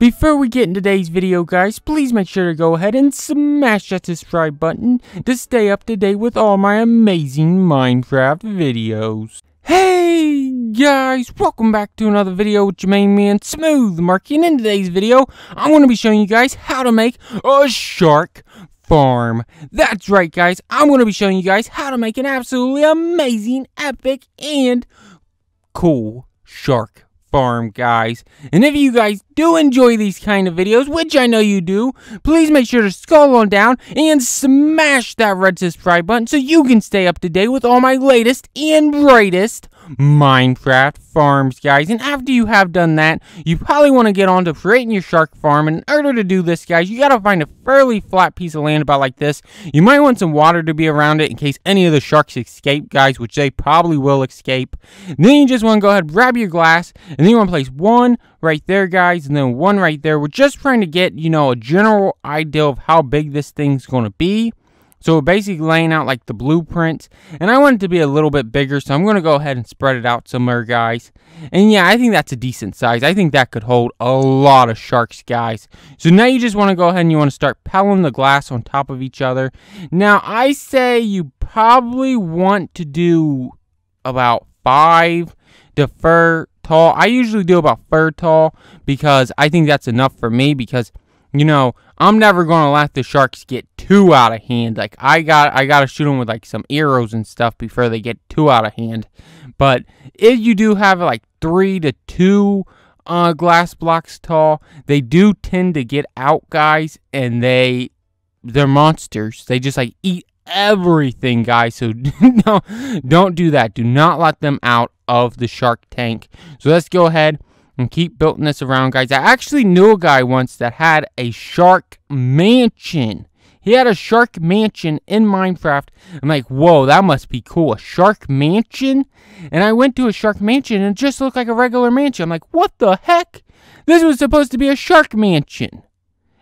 Before we get in today's video guys, please make sure to go ahead and smash that subscribe button to stay up to date with all my amazing Minecraft videos. Hey guys, welcome back to another video with your main man Smooth Marky and in today's video, I'm going to be showing you guys how to make a shark farm. That's right guys, I'm going to be showing you guys how to make an absolutely amazing, epic, and cool shark farm guys. And if you guys do enjoy these kind of videos, which I know you do, please make sure to scroll on down and smash that red subscribe button so you can stay up to date with all my latest and brightest Minecraft farms, guys. And after you have done that, you probably want to get on to creating your shark farm. And in order to do this, guys, you got to find a fairly flat piece of land about like this. You might want some water to be around it in case any of the sharks escape, guys, which they probably will escape. And then you just want to go ahead, grab your glass, and then you want to place one right there, guys, and then one right there. We're just trying to get, you know, a general idea of how big this thing's going to be. So basically laying out like the blueprints. And I want it to be a little bit bigger, so I'm going to go ahead and spread it out somewhere, guys. And yeah, I think that's a decent size. I think that could hold a lot of sharks, guys. So now you just want to go ahead and you want to start pelling the glass on top of each other. Now, I say you probably want to do about five defer fur tall. I usually do about fur tall because I think that's enough for me because – you know, I'm never gonna let the sharks get too out of hand. Like I got, I gotta shoot them with like some arrows and stuff before they get too out of hand. But if you do have like three to two uh, glass blocks tall, they do tend to get out, guys, and they they're monsters. They just like eat everything, guys. So no, don't do that. Do not let them out of the shark tank. So let's go ahead and keep building this around, guys. I actually knew a guy once that had a shark mansion. He had a shark mansion in Minecraft. I'm like, whoa, that must be cool. A shark mansion? And I went to a shark mansion and it just looked like a regular mansion. I'm like, what the heck? This was supposed to be a shark mansion.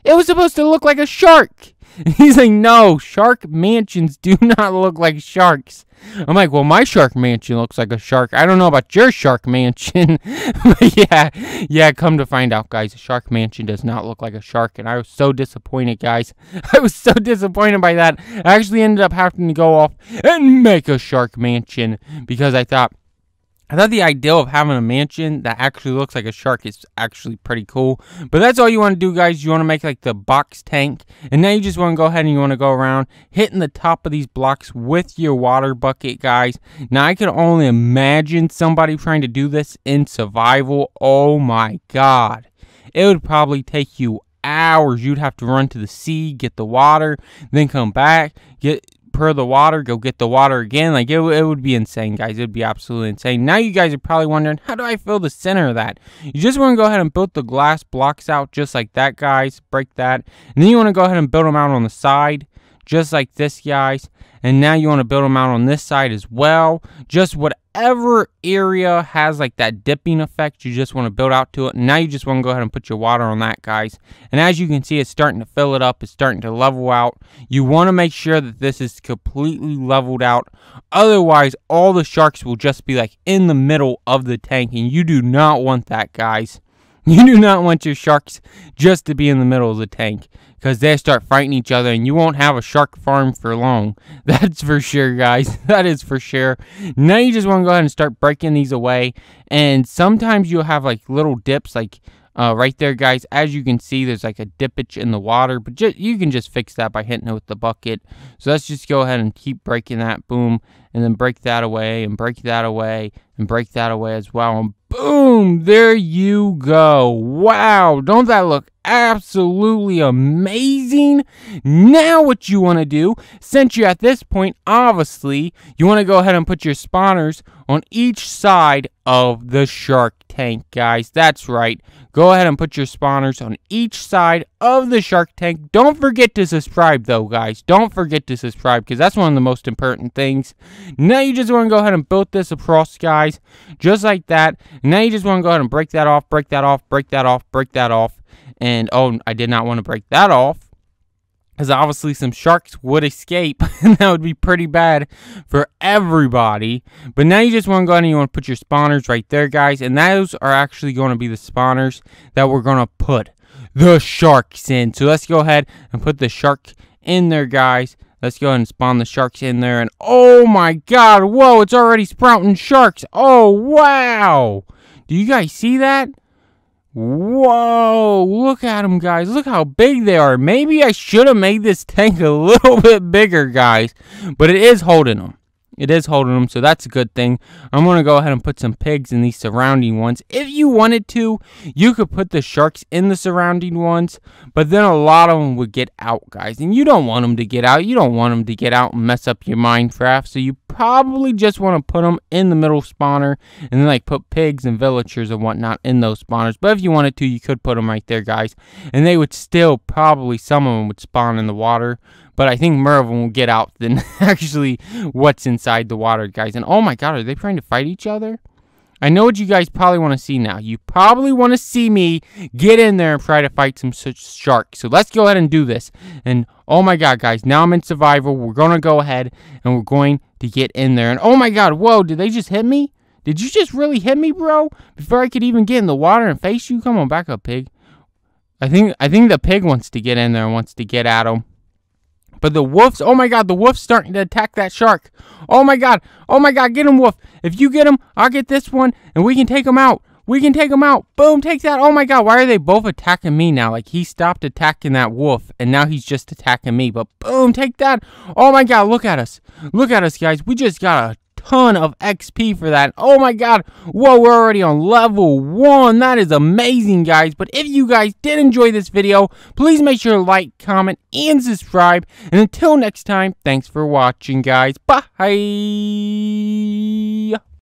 It was supposed to look like a shark. he's like, no, shark mansions do not look like sharks. I'm like, well, my shark mansion looks like a shark. I don't know about your shark mansion. but yeah, yeah, come to find out, guys, a shark mansion does not look like a shark. And I was so disappointed, guys. I was so disappointed by that. I actually ended up having to go off and make a shark mansion because I thought, I thought the idea of having a mansion that actually looks like a shark is actually pretty cool. But that's all you want to do, guys. You want to make like the box tank. And now you just want to go ahead and you want to go around hitting the top of these blocks with your water bucket, guys. Now, I can only imagine somebody trying to do this in survival. Oh my god. It would probably take you hours. You'd have to run to the sea, get the water, then come back, get per the water, go get the water again. Like it, it would be insane, guys. It would be absolutely insane. Now you guys are probably wondering, how do I fill the center of that? You just want to go ahead and build the glass blocks out just like that, guys. Break that. And then you want to go ahead and build them out on the side just like this, guys. And now you want to build them out on this side as well. Just whatever whatever area has like that dipping effect, you just want to build out to it. And now you just want to go ahead and put your water on that, guys. And as you can see, it's starting to fill it up. It's starting to level out. You want to make sure that this is completely leveled out. Otherwise, all the sharks will just be like in the middle of the tank. And you do not want that, guys. You do not want your sharks just to be in the middle of the tank because they start fighting each other and you won't have a shark farm for long. That's for sure, guys. That is for sure. Now you just want to go ahead and start breaking these away. And sometimes you'll have like little dips like uh, right there, guys. As you can see, there's like a dippage in the water, but you can just fix that by hitting it with the bucket. So let's just go ahead and keep breaking that, boom, and then break that away and break that away and break that away as well. Boom! There you go. Wow, don't that look absolutely amazing. Now what you want to do, since you're at this point, obviously, you want to go ahead and put your spawners on each side of the shark tank, guys. That's right. Go ahead and put your spawners on each side of the shark tank. Don't forget to subscribe, though, guys. Don't forget to subscribe, because that's one of the most important things. Now you just want to go ahead and build this across, guys, just like that. Now you just want to go ahead and break that off, break that off, break that off, break that off. And oh, I did not want to break that off because obviously some sharks would escape and that would be pretty bad for everybody. But now you just want to go ahead and you want to put your spawners right there, guys. And those are actually going to be the spawners that we're going to put the sharks in. So let's go ahead and put the shark in there, guys. Let's go ahead and spawn the sharks in there. And oh my god, whoa, it's already sprouting sharks. Oh, wow. Do you guys see that? Whoa, look at them, guys. Look how big they are. Maybe I should have made this tank a little bit bigger, guys. But it is holding them. It is holding them, so that's a good thing. I'm going to go ahead and put some pigs in these surrounding ones. If you wanted to, you could put the sharks in the surrounding ones, but then a lot of them would get out, guys. And you don't want them to get out. You don't want them to get out and mess up your Minecraft, so you probably just want to put them in the middle spawner and then like put pigs and villagers and whatnot in those spawners. But if you wanted to, you could put them right there, guys. And they would still probably, some of them would spawn in the water. But I think more of them will get out than actually what's inside the water, guys. And oh my god, are they trying to fight each other? I know what you guys probably want to see now. You probably want to see me get in there and try to fight some such sharks. So let's go ahead and do this. And oh my god, guys, now I'm in survival. We're going to go ahead and we're going to get in there. And oh my God, whoa, did they just hit me? Did you just really hit me, bro? Before I could even get in the water and face you? Come on, back up, pig. I think I think the pig wants to get in there and wants to get at him. But the wolf's oh my god, the wolf's starting to attack that shark. Oh my god, oh my god, get him, wolf. If you get him, I'll get this one and we can take him out. We can take him out. Boom, take that. Oh my god, why are they both attacking me now? Like, he stopped attacking that wolf, and now he's just attacking me. But boom, take that. Oh my god, look at us. Look at us, guys. We just got a ton of XP for that. Oh my god. Whoa, we're already on level 1. That is amazing, guys. But if you guys did enjoy this video, please make sure to like, comment, and subscribe. And until next time, thanks for watching, guys. Bye.